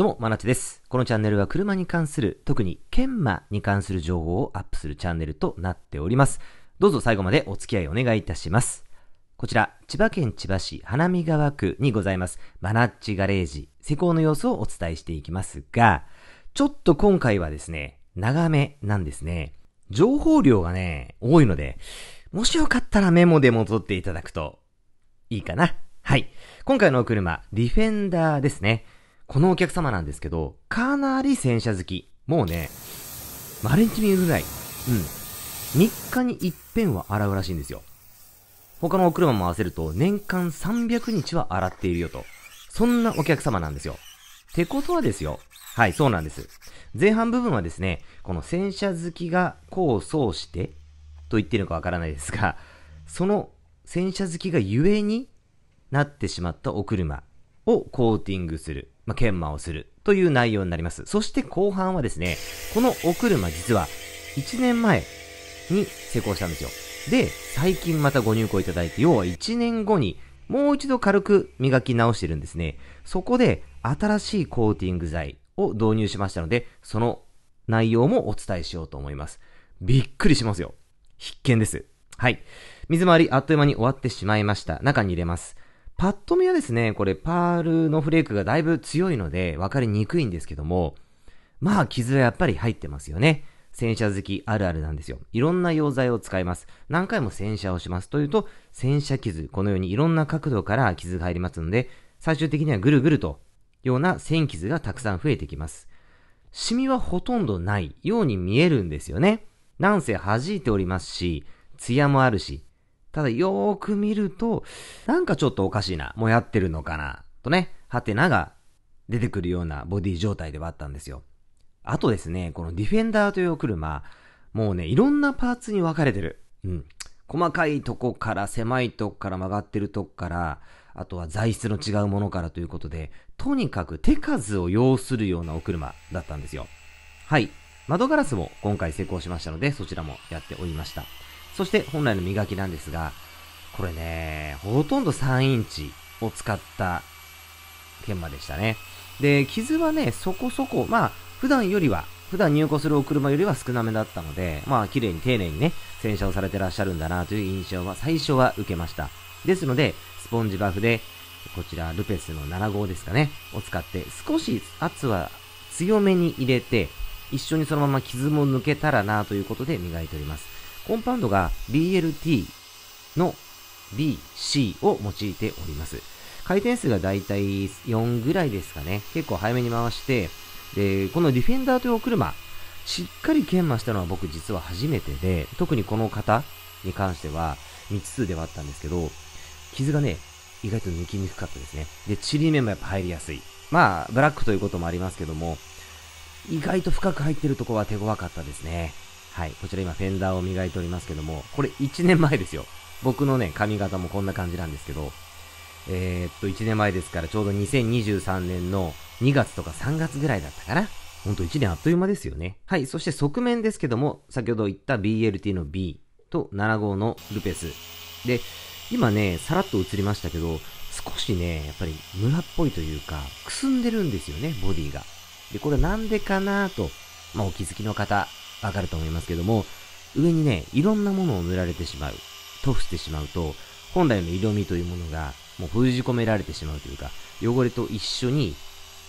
どうも、まなちです。このチャンネルは車に関する、特に研磨に関する情報をアップするチャンネルとなっております。どうぞ最後までお付き合いお願いいたします。こちら、千葉県千葉市花見川区にございます、マナッチガレージ、施工の様子をお伝えしていきますが、ちょっと今回はですね、長めなんですね。情報量がね、多いので、もしよかったらメモでも取っていただくといいかな。はい。今回のお車、ディフェンダーですね。このお客様なんですけど、かなり洗車好き。もうね、丸日見るぐらい。うん。3日に一遍は洗うらしいんですよ。他のお車も合わせると年間300日は洗っているよと。そんなお客様なんですよ。ってことはですよ。はい、そうなんです。前半部分はですね、この洗車好きがを奏してと言ってるのかわからないですが、その洗車好きが故になってしまったお車をコーティングする。まあ、研磨をするという内容になります。そして後半はですね、このお車実は1年前に施工したんですよ。で、最近またご入庫いただいて、要は1年後にもう一度軽く磨き直してるんですね。そこで新しいコーティング剤を導入しましたので、その内容もお伝えしようと思います。びっくりしますよ。必見です。はい。水回りあっという間に終わってしまいました。中に入れます。パッと見はですね、これパールのフレークがだいぶ強いので分かりにくいんですけども、まあ傷はやっぱり入ってますよね。洗車好きあるあるなんですよ。いろんな溶剤を使います。何回も洗車をしますというと、洗車傷、このようにいろんな角度から傷が入りますので、最終的にはぐるぐると、ような線傷がたくさん増えてきます。シミはほとんどないように見えるんですよね。なんせ弾いておりますし、ツヤもあるし、ただよーく見ると、なんかちょっとおかしいな、もやってるのかな、とね、ハテナが出てくるようなボディ状態ではあったんですよ。あとですね、このディフェンダーという車、もうね、いろんなパーツに分かれてる。うん。細かいとこから狭いとこから曲がってるとこから、あとは材質の違うものからということで、とにかく手数を要するようなお車だったんですよ。はい。窓ガラスも今回成功しましたので、そちらもやっておりました。そして本来の磨きなんですが、これね、ほとんど3インチを使った研磨でしたね。で、傷はね、そこそこ、まあ、普段よりは、普段入庫するお車よりは少なめだったので、まあ、綺麗に丁寧にね、洗車をされてらっしゃるんだなという印象は最初は受けました。ですので、スポンジバフで、こちら、ルペスの7号ですかね、を使って、少し圧は強めに入れて、一緒にそのまま傷も抜けたらなということで磨いております。コンパウンドが BLT の BC を用いております。回転数がだいたい4ぐらいですかね。結構早めに回して、で、このディフェンダーというお車、しっかり研磨したのは僕実は初めてで、特にこの方に関しては未知数ではあったんですけど、傷がね、意外と抜きにくかったですね。で、チリ面もやっぱ入りやすい。まあ、ブラックということもありますけども、意外と深く入ってるとこは手強かったですね。はい。こちら今、フェンダーを磨いておりますけども、これ1年前ですよ。僕のね、髪型もこんな感じなんですけど、えー、っと、1年前ですから、ちょうど2023年の2月とか3月ぐらいだったかな。ほんと1年あっという間ですよね。はい。そして側面ですけども、先ほど言った BLT の B と7号のルペス。で、今ね、さらっと映りましたけど、少しね、やっぱり村っぽいというか、くすんでるんですよね、ボディが。で、これなんでかなと、まあ、お気づきの方、わかると思いますけども、上にね、いろんなものを塗られてしまう、塗布してしまうと、本来の色味というものが、もう封じ込められてしまうというか、汚れと一緒に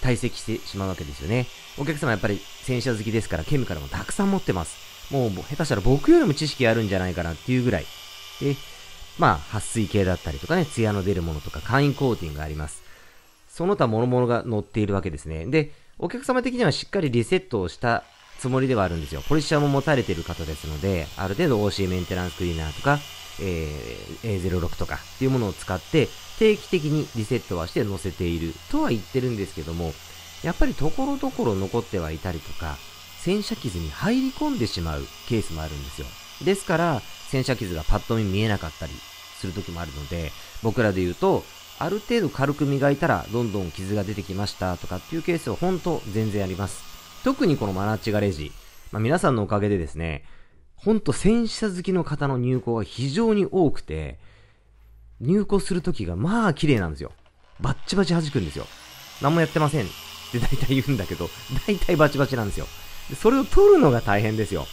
堆積してしまうわけですよね。お客様やっぱり洗車好きですから、ケミカルもたくさん持ってます。もう下手したら僕よりも知識あるんじゃないかなっていうぐらい。で、まあ、撥水系だったりとかね、ツヤの出るものとか、簡易コーティングがあります。その他諸々が載っているわけですね。で、お客様的にはしっかりリセットをしたつもりではあるんですよ。ポリシャーも持たれてる方ですので、ある程度 OC メンテナンスクリーナーとか、えー、A06 とかっていうものを使って、定期的にリセットはして載せているとは言ってるんですけども、やっぱりところどころ残ってはいたりとか、洗車傷に入り込んでしまうケースもあるんですよ。ですから、洗車傷がパッと見見えなかったりする時もあるので、僕らで言うと、ある程度軽く磨いたらどんどん傷が出てきましたとかっていうケースは本当全然あります。特にこのマナッチガレージ、まあ、皆さんのおかげでですね、ほんと戦車好きの方の入庫が非常に多くて、入庫するときがまあ綺麗なんですよ。バッチバチ弾くんですよ。何もやってませんって大体言うんだけど、大体バチバチなんですよ。それを取るのが大変ですよ。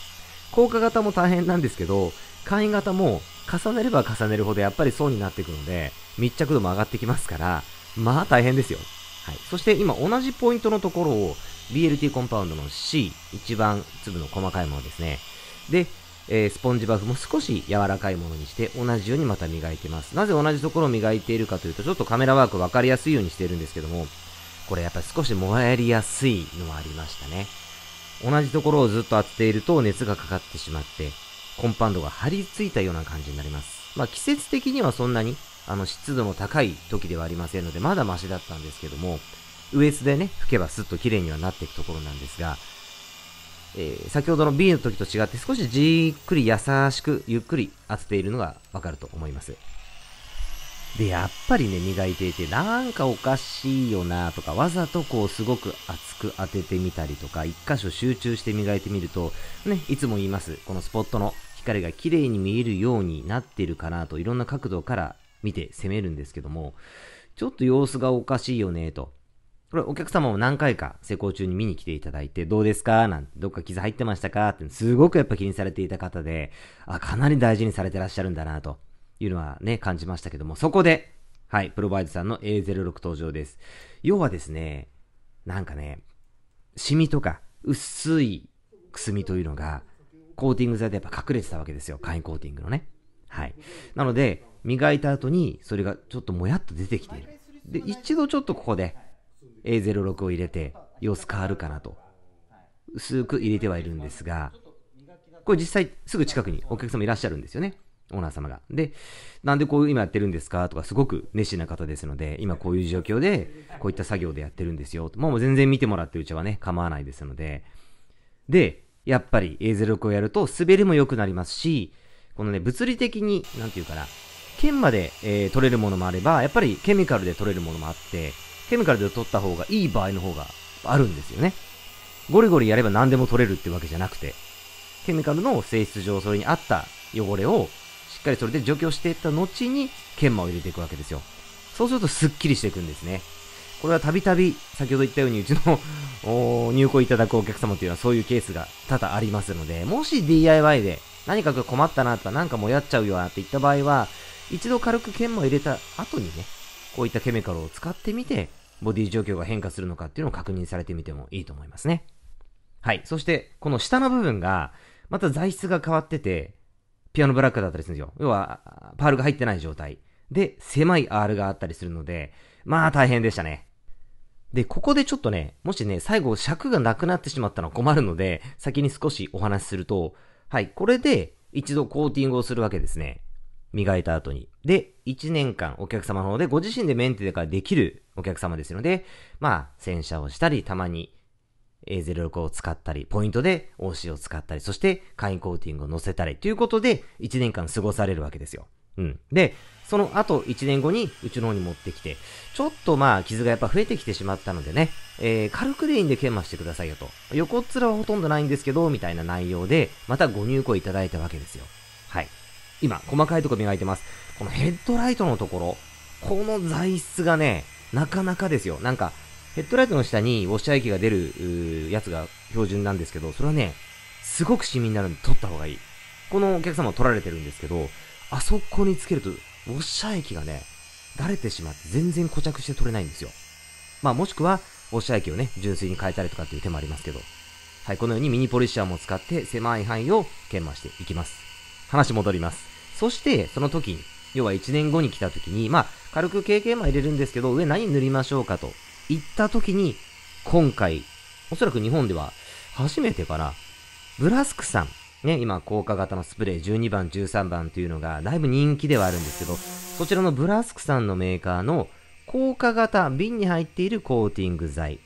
効果型も大変なんですけど、簡易型も重ねれば重ねるほどやっぱり層になっていくので、密着度も上がってきますから、まあ大変ですよ。はい。そして今同じポイントのところを BLT コンパウンドの C、一番粒の細かいものですね。で、えー、スポンジバフも少し柔らかいものにして同じようにまた磨いてます。なぜ同じところを磨いているかというと、ちょっとカメラワーク分かりやすいようにしてるんですけども、これやっぱり少し燃えりやすいのもありましたね。同じところをずっと当てていると熱がかかってしまって、コンパウンドが張り付いたような感じになります。まあ季節的にはそんなに、あの湿度の高い時ではありませんので、まだマシだったんですけども、ウエスでね、吹けばスッと綺麗にはなっていくところなんですが、えー、先ほどの B の時と違って少しじっくり優しくゆっくり当てているのがわかると思います。で、やっぱりね、磨いていて、なんかおかしいよなとか、わざとこう、すごく熱く当ててみたりとか、一箇所集中して磨いてみると、ね、いつも言います、このスポットの光が綺麗に見えるようになっているかなと、いろんな角度から見て攻めるんですけども、ちょっと様子がおかしいよねと。これお客様も何回か施工中に見に来ていただいて、どうですかなんて、どっか傷入ってましたかって、すごくやっぱ気にされていた方で、あ、かなり大事にされてらっしゃるんだな、というのはね、感じましたけども、そこで、はい、プロバイドさんの A06 登場です。要はですね、なんかね、シミとか薄いくすみというのが、コーティング剤でやっぱ隠れてたわけですよ。簡易コーティングのね。はい。なので、磨いた後にそれがちょっともやっと出てきている。で、一度ちょっとここで A06 を入れて様子変わるかなと薄く入れてはいるんですがこれ実際すぐ近くにお客様いらっしゃるんですよねオーナー様が。で、なんでこう今やってるんですかとか、すごく熱心な方ですので、今こういう状況で、こういった作業でやってるんですよ。もう全然見てもらってるうちはね、構わないですので。で、やっぱり A06 をやると滑りも良くなりますし、このね、物理的に、何て言うかな、剣まで、えー、取れるものもあれば、やっぱりケミカルで取れるものもあって、ケミカルで取った方がいい場合の方があるんですよね。ゴリゴリやれば何でも取れるってわけじゃなくて、ケミカルの性質上それに合った汚れをしっかりそれで除去していった後に研磨を入れていくわけですよ。そうするとスッキリしていくんですね。これはたびたび、先ほど言ったようにうちの 入庫いただくお客様というのはそういうケースが多々ありますので、もし DIY で何か困ったなとか何かもやっちゃうよなって言った場合は、一度軽く研磨を入れた後にね、こういったケミカルを使ってみて、ボディ状況が変化するのかっていうのを確認されてみてもいいと思いますね。はい。そして、この下の部分が、また材質が変わってて、ピアノブラックだったりするんですよ。要は、パールが入ってない状態。で、狭い R があったりするので、まあ大変でしたね。で、ここでちょっとね、もしね、最後尺がなくなってしまったら困るので、先に少しお話しすると、はい、これで一度コーティングをするわけですね。磨いた後に。で、1年間お客様の方でご自身でメンテができるお客様ですので、まあ、洗車をしたり、たまに A06 を使ったり、ポイントで OC を使ったり、そして簡易コーティングを乗せたり、ということで、1年間過ごされるわけですよ。うん。で、その後1年後にうちの方に持ってきて、ちょっとまあ傷がやっぱ増えてきてしまったのでね、えー、軽くでいいんで研磨してくださいよと。横っ面はほとんどないんですけど、みたいな内容で、またご入庫いただいたわけですよ。はい。今、細かいとこ磨いてます。このヘッドライトのところ、この材質がね、なかなかですよ。なんか、ヘッドライトの下にウォッシャー液が出る、やつが標準なんですけど、それはね、すごくシミになるんで取った方がいい。このお客様取られてるんですけど、あそこにつけると、ウォッシャー液がね、だれてしまって全然固着して取れないんですよ。まあもしくは、ウォッシャー液をね、純粋に変えたりとかっていう手もありますけど。はい、このようにミニポリッシャーも使って狭い範囲を研磨していきます。話戻ります。そして、その時に、要は1年後に来た時に、まあ、軽く経験も入れるんですけど、上何塗りましょうかと言った時に、今回、おそらく日本では初めてかな、ブラスクさん、ね、今、効果型のスプレー12番、13番というのが、だいぶ人気ではあるんですけど、そちらのブラスクさんのメーカーの効果型、瓶に入っているコーティング剤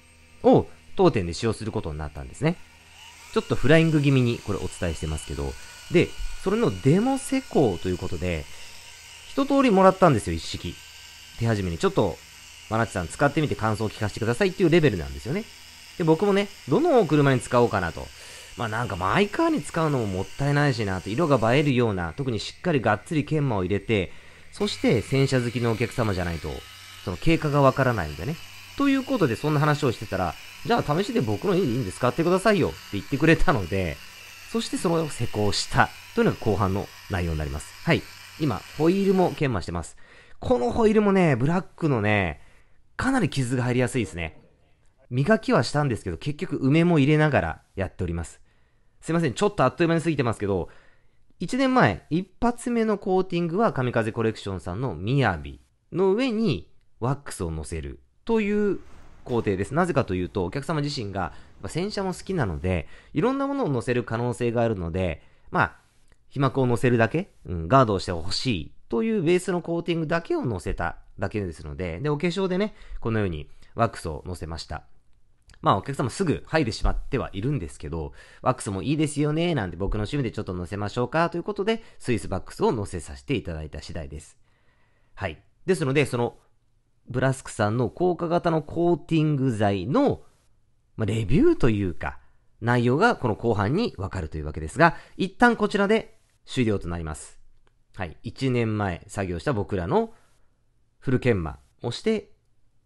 を当店で使用することになったんですね。ちょっとフライング気味にこれお伝えしてますけど、で、それのデモ施工ということで、一通りもらったんですよ、一式。手始めに。ちょっと、マナチさん使ってみて感想を聞かせてくださいっていうレベルなんですよね。で、僕もね、どの車に使おうかなと。まあなんかマイカーに使うのももったいないしなと、色が映えるような、特にしっかりがっつり研磨を入れて、そして洗車好きのお客様じゃないと、その経過がわからないんでね。ということでそんな話をしてたら、じゃあ試しで僕の家でいいんで使ってくださいよって言ってくれたので、そしてその施工したというのが後半の内容になります。はい。今、ホイールも研磨してます。このホイールもね、ブラックのね、かなり傷が入りやすいですね。磨きはしたんですけど、結局梅も入れながらやっております。すいません、ちょっとあっという間に過ぎてますけど、1年前、一発目のコーティングは神風コレクションさんのみやびの上にワックスを乗せるという工程です。なぜかというと、お客様自身が洗車も好きなので、いろんなものを乗せる可能性があるので、まあ、皮膜を乗せるだけ、うん、ガードをしてほしいというベースのコーティングだけを乗せただけですので、で、お化粧でね、このようにワックスを乗せました。まあお客様すぐ入ってしまってはいるんですけど、ワックスもいいですよね、なんて僕の趣味でちょっと載せましょうかということで、スイスバックスを載せさせていただいた次第です。はい。ですので、その、ブラスクさんの効果型のコーティング剤の、まあ、レビューというか、内容がこの後半にわかるというわけですが、一旦こちらで終了となります。はい。1年前作業した僕らのフル研磨をして、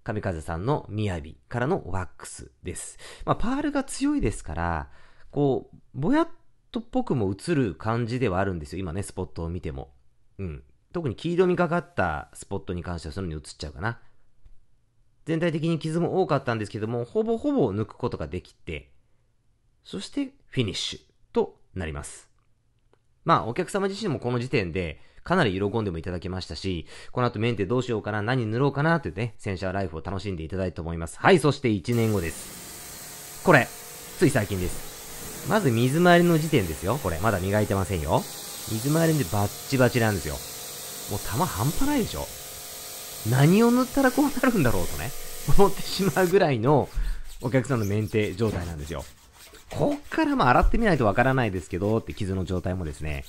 神風さんの雅からのワックスです。まあ、パールが強いですから、こう、ぼやっとっぽくも映る感じではあるんですよ。今ね、スポットを見ても。うん。特に黄色みかかったスポットに関してはそのに映っちゃうかな。全体的に傷も多かったんですけども、ほぼほぼ抜くことができて、そしてフィニッシュとなります。まあ、お客様自身もこの時点で、かなり喜んでもいただけましたし、この後メンテどうしようかな、何塗ろうかなってね、洗車ライフを楽しんでいただいたと思います。はい、そして1年後です。これ、つい最近です。まず水回りの時点ですよ、これ。まだ磨いてませんよ。水回りでバッチバチなんですよ。もう玉半端ないでしょ。何を塗ったらこうなるんだろうとね、思ってしまうぐらいのお客さんのメンテ状態なんですよ。こっからまあ洗ってみないとわからないですけど、って傷の状態もですね、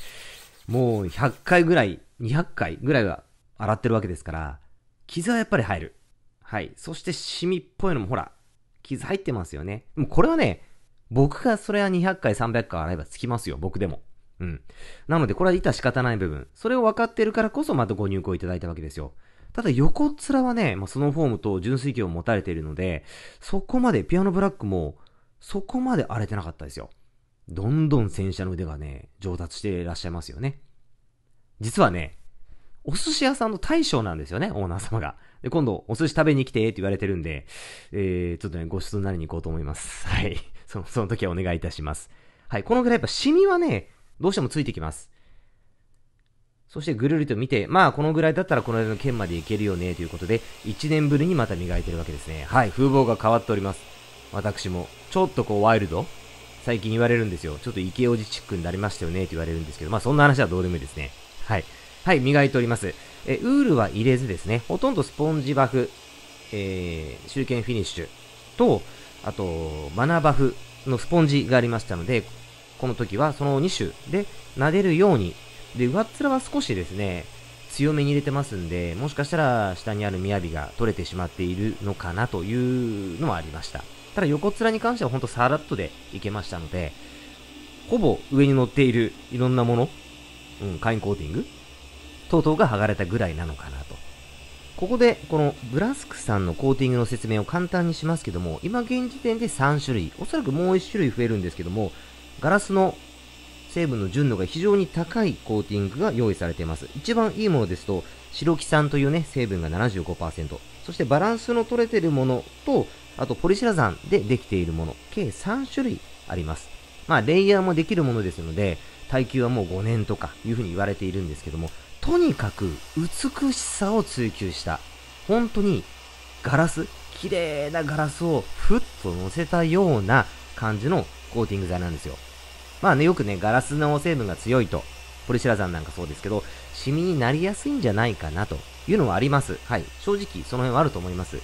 もう100回ぐらい、200回ぐらいは洗ってるわけですから、傷はやっぱり入る。はい。そしてシミっぽいのもほら、傷入ってますよね。もうこれはね、僕がそれは200回300回洗えばつきますよ。僕でも。うん。なのでこれはいた仕方ない部分。それを分かってるからこそまたご入稿いただいたわけですよ。ただ横面はね、まあ、そのフォームと純水器を持たれているので、そこまでピアノブラックもそこまで荒れてなかったですよ。どんどん洗車の腕がね、上達していらっしゃいますよね。実はね、お寿司屋さんの大将なんですよね、オーナー様が。で、今度、お寿司食べに来て、って言われてるんで、えー、ちょっとね、ご質問なりに行こうと思います。はい。その、その時はお願いいたします。はい。このぐらいやっぱ、シミはね、どうしてもついてきます。そしてぐるりと見て、まあこのぐらいだったらこの間の県まで行けるよねということで、1年ぶりにまた磨いてるわけですね。はい、風貌が変わっております。私も。ちょっとこうワイルド最近言われるんですよ。ちょっとイケオジチックになりましたよねって言われるんですけど、まあそんな話はどうでもいいですね。はい。はい、磨いております。え、ウールは入れずですね、ほとんどスポンジバフ、えー、集権フィニッシュと、あと、マナバフのスポンジがありましたので、この時はその2種で撫でるように、で、上っ面は少しですね、強めに入れてますんで、もしかしたら下にある雅が取れてしまっているのかなというのはありました。ただ横面に関してはほんとさらっとでいけましたので、ほぼ上に乗っているいろんなもの、うん、簡易コーティング等々が剥がれたぐらいなのかなと。ここで、このブラスクさんのコーティングの説明を簡単にしますけども、今現時点で3種類、おそらくもう1種類増えるんですけども、ガラスの成分の純度が非常に高いコーティングが用意されています。一番いいものですと、白木酸というね、成分が75%、そしてバランスの取れてるものと、あとポリシラ山でできているもの、計3種類あります。まあ、レイヤーもできるものですので、耐久はもう5年とかいうふうに言われているんですけども、とにかく美しさを追求した。本当にガラス、綺麗なガラスをふっと乗せたような感じのコーティング剤なんですよ。まあね、よくね、ガラスの成分が強いと、ポリシラ山なんかそうですけど、シミになりやすいんじゃないかなというのはあります。はい。正直、その辺はあると思います。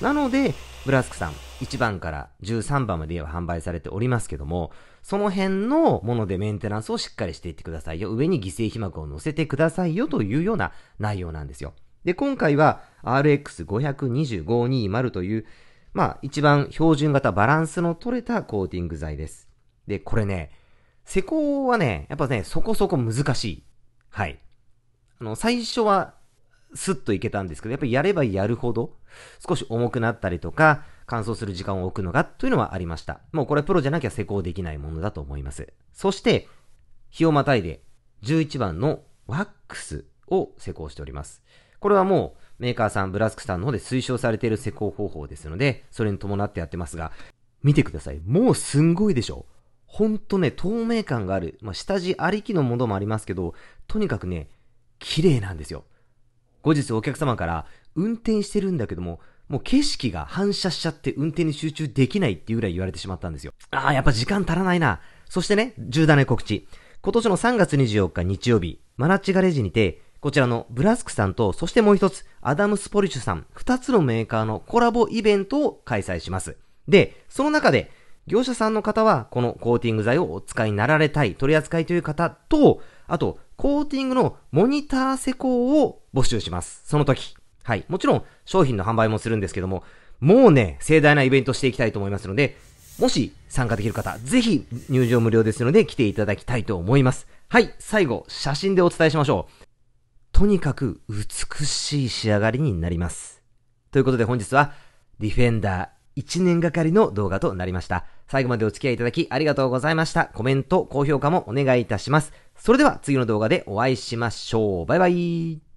なので、ブラスクさん、1番から13番まで販売されておりますけども、その辺のものでメンテナンスをしっかりしていってくださいよ。上に犠牲被膜を乗せてくださいよというような内容なんですよ。で、今回は r x 5 2 5 2 0という、まあ一番標準型バランスの取れたコーティング剤です。で、これね、施工はね、やっぱね、そこそこ難しい。はい。あの、最初はスッといけたんですけど、やっぱりやればやるほど、少し重くなったりとか、乾燥する時間を置くのが、というのはありました。もうこれプロじゃなきゃ施工できないものだと思います。そして、日をまたいで、11番のワックスを施工しております。これはもう、メーカーさん、ブラスクさんの方で推奨されている施工方法ですので、それに伴ってやってますが、見てください。もうすんごいでしょほんとね、透明感がある。まあ、下地ありきのものもありますけど、とにかくね、綺麗なんですよ。後日お客様から運転してるんだけども、もう景色が反射しちゃって運転に集中できないっていうぐらい言われてしまったんですよ。ああ、やっぱ時間足らないな。そしてね、重大な告知。今年の3月24日日曜日、マナッチガレージにて、こちらのブラスクさんと、そしてもう一つ、アダムスポリシュさん、二つのメーカーのコラボイベントを開催します。で、その中で、業者さんの方は、このコーティング剤をお使いになられたい、取り扱いという方と、あと、コーティングのモニター施工を募集します。その時。はい。もちろん、商品の販売もするんですけども、もうね、盛大なイベントしていきたいと思いますので、もし参加できる方、ぜひ入場無料ですので来ていただきたいと思います。はい、最後、写真でお伝えしましょう。とにかく美しい仕上がりになります。ということで本日は、ディフェンダー1年がかりの動画となりました。最後までお付き合いいただきありがとうございました。コメント、高評価もお願いいたします。それでは次の動画でお会いしましょう。バイバイ。